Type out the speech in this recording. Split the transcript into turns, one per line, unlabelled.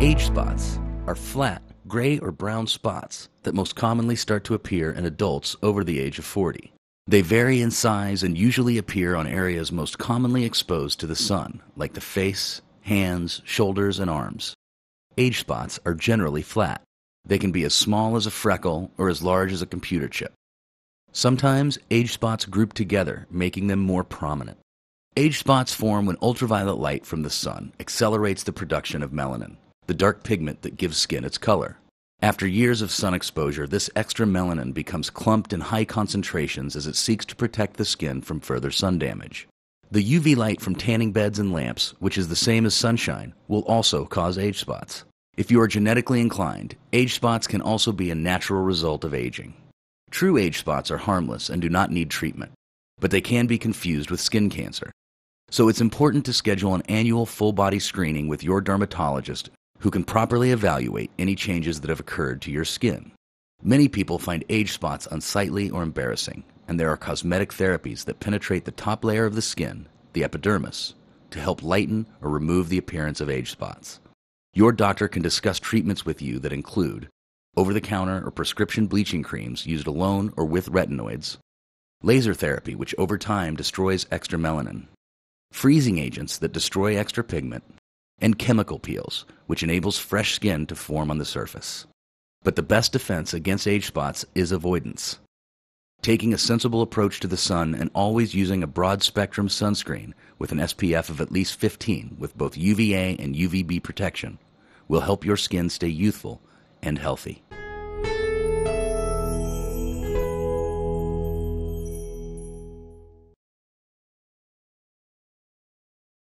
Age spots are flat, gray, or brown spots that most commonly start to appear in adults over the age of 40. They vary in size and usually appear on areas most commonly exposed to the sun, like the face, hands, shoulders, and arms. Age spots are generally flat. They can be as small as a freckle or as large as a computer chip. Sometimes age spots group together, making them more prominent. Age spots form when ultraviolet light from the sun accelerates the production of melanin the dark pigment that gives skin its color. After years of sun exposure, this extra melanin becomes clumped in high concentrations as it seeks to protect the skin from further sun damage. The UV light from tanning beds and lamps, which is the same as sunshine, will also cause age spots. If you are genetically inclined, age spots can also be a natural result of aging. True age spots are harmless and do not need treatment, but they can be confused with skin cancer. So it's important to schedule an annual full body screening with your dermatologist who can properly evaluate any changes that have occurred to your skin. Many people find age spots unsightly or embarrassing, and there are cosmetic therapies that penetrate the top layer of the skin, the epidermis, to help lighten or remove the appearance of age spots. Your doctor can discuss treatments with you that include over the counter or prescription bleaching creams used alone or with retinoids, laser therapy, which over time destroys extra melanin, freezing agents that destroy extra pigment, and chemical peels, which enables fresh skin to form on the surface. But the best defense against age spots is avoidance. Taking a sensible approach to the sun and always using a broad spectrum sunscreen with an SPF of at least 15 with both UVA and UVB protection will help your skin stay youthful and healthy.